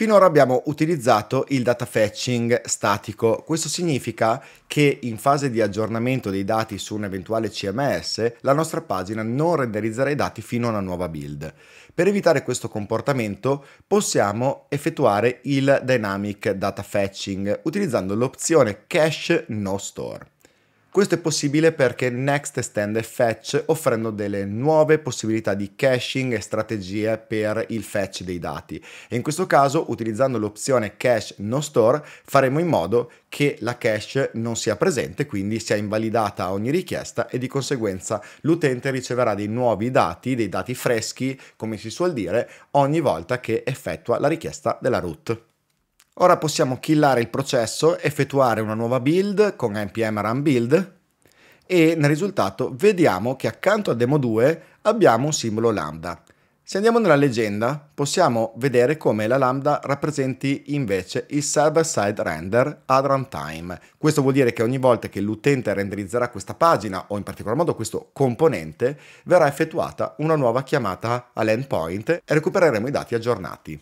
Finora abbiamo utilizzato il data fetching statico. Questo significa che in fase di aggiornamento dei dati su un eventuale CMS, la nostra pagina non renderizzerà i dati fino a una nuova build. Per evitare questo comportamento possiamo effettuare il dynamic data fetching utilizzando l'opzione cache no store. Questo è possibile perché Next estende Fetch offrendo delle nuove possibilità di caching e strategie per il fetch dei dati. E in questo caso, utilizzando l'opzione Cache No Store, faremo in modo che la cache non sia presente, quindi sia invalidata ogni richiesta e di conseguenza l'utente riceverà dei nuovi dati, dei dati freschi, come si suol dire, ogni volta che effettua la richiesta della root. Ora possiamo killare il processo, effettuare una nuova build con npm run build e nel risultato vediamo che accanto a demo 2 abbiamo un simbolo lambda. Se andiamo nella leggenda possiamo vedere come la lambda rappresenti invece il server-side render ad runtime. Questo vuol dire che ogni volta che l'utente renderizzerà questa pagina o in particolar modo questo componente verrà effettuata una nuova chiamata all'endpoint e recupereremo i dati aggiornati.